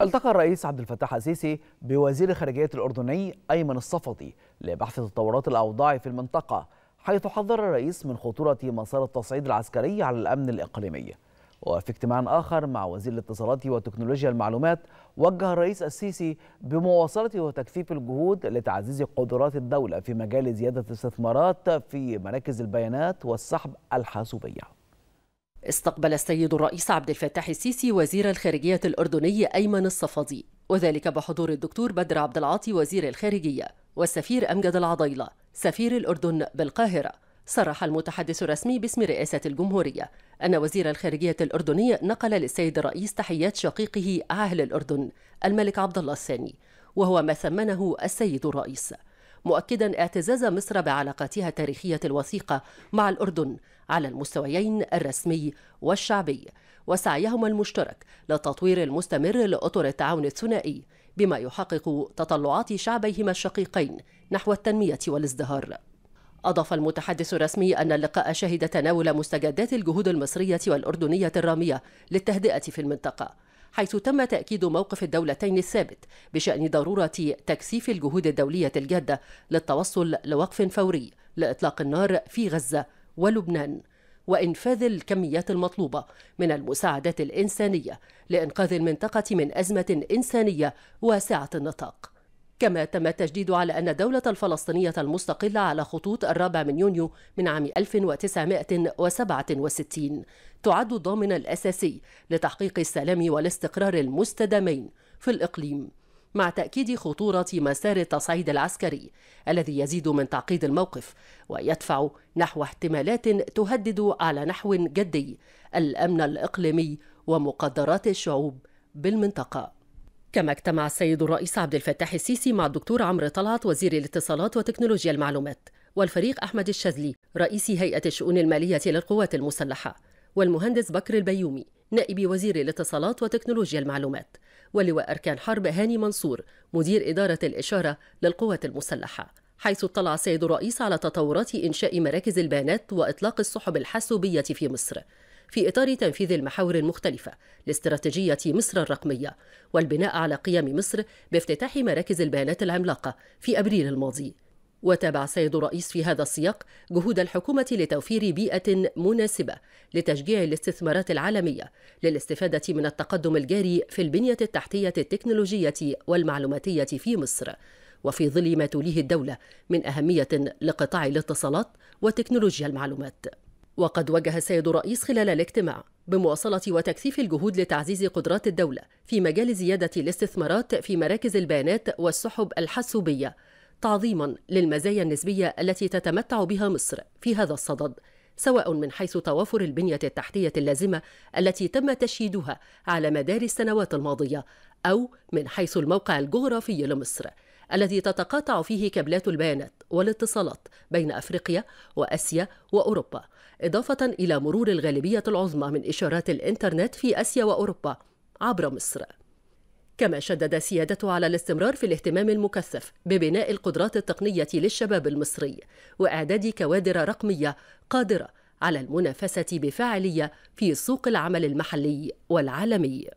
التقى الرئيس عبد الفتاح السيسي بوزير خارجية الأردني أيمن الصفدي لبحث تطورات الأوضاع في المنطقة حيث حذر الرئيس من خطورة مسار التصعيد العسكري على الأمن الإقليمي وفي اجتماع آخر مع وزير الاتصالات وتكنولوجيا المعلومات وجه الرئيس السيسي بمواصلة وتكثيف الجهود لتعزيز قدرات الدولة في مجال زيادة الاستثمارات في مراكز البيانات والسحب الحاسوبية استقبل السيد الرئيس عبد الفتاح السيسي وزير الخارجية الأردني أيمن الصفدي وذلك بحضور الدكتور بدر عبد العاطي وزير الخارجية والسفير أمجد العضيلة سفير الأردن بالقاهرة صرح المتحدث الرسمي باسم رئاسة الجمهورية أن وزير الخارجية الأردني نقل للسيد الرئيس تحيات شقيقه أهل الأردن الملك عبد الله الثاني وهو ما ثمنه السيد الرئيس مؤكدا اعتزاز مصر بعلاقاتها التاريخية الوثيقة مع الأردن على المستويين الرسمي والشعبي وسعيهما المشترك للتطوير المستمر لأطر التعاون الثنائي بما يحقق تطلعات شعبيهما الشقيقين نحو التنمية والازدهار أضاف المتحدث الرسمي أن اللقاء شهد تناول مستجدات الجهود المصرية والأردنية الرامية للتهدئة في المنطقة حيث تم تأكيد موقف الدولتين الثابت بشأن ضرورة تكثيف الجهود الدولية الجادة للتوصل لوقف فوري لإطلاق النار في غزة ولبنان وإنفاذ الكميات المطلوبة من المساعدات الإنسانية لإنقاذ المنطقة من أزمة إنسانية واسعة النطاق كما تم التجديد على أن الدولة الفلسطينية المستقلة على خطوط الرابع من يونيو من عام 1967 تعد الضامن الأساسي لتحقيق السلام والاستقرار المستدامين في الإقليم مع تأكيد خطورة مسار التصعيد العسكري الذي يزيد من تعقيد الموقف ويدفع نحو احتمالات تهدد على نحو جدي الأمن الإقليمي ومقدرات الشعوب بالمنطقه كما اجتمع السيد الرئيس عبد الفتاح السيسي مع الدكتور عمرو طلعت وزير الاتصالات وتكنولوجيا المعلومات والفريق أحمد الشاذلي رئيس هيئة الشؤون المالية للقوات المسلحة والمهندس بكر البيومي نائب وزير الاتصالات وتكنولوجيا المعلومات ولواء أركان حرب هاني منصور مدير إدارة الإشارة للقوات المسلحة حيث اطلع السيد الرئيس على تطورات إنشاء مراكز البيانات وإطلاق السحب الحاسوبية في مصر في إطار تنفيذ المحاور المختلفة لاستراتيجية مصر الرقمية والبناء على قيم مصر بافتتاح مراكز البيانات العملاقة في أبريل الماضي وتابع السيد الرئيس في هذا السياق جهود الحكومة لتوفير بيئة مناسبة لتشجيع الاستثمارات العالمية للاستفادة من التقدم الجاري في البنية التحتية التكنولوجية والمعلوماتية في مصر وفي ظل ما توليه الدولة من أهمية لقطاع الاتصالات وتكنولوجيا المعلومات وقد وجه السيد الرئيس خلال الاجتماع بمواصلة وتكثيف الجهود لتعزيز قدرات الدولة في مجال زيادة الاستثمارات في مراكز البيانات والسحب الحاسوبية تعظيما للمزايا النسبية التي تتمتع بها مصر في هذا الصدد سواء من حيث توافر البنية التحتية اللازمة التي تم تشييدها على مدار السنوات الماضية أو من حيث الموقع الجغرافي لمصر الذي تتقاطع فيه كابلات البيانات والاتصالات بين افريقيا واسيا واوروبا اضافه الى مرور الغالبيه العظمى من اشارات الانترنت في اسيا واوروبا عبر مصر كما شدد سيادته على الاستمرار في الاهتمام المكثف ببناء القدرات التقنيه للشباب المصري واعداد كوادر رقميه قادره على المنافسه بفاعليه في سوق العمل المحلي والعالمي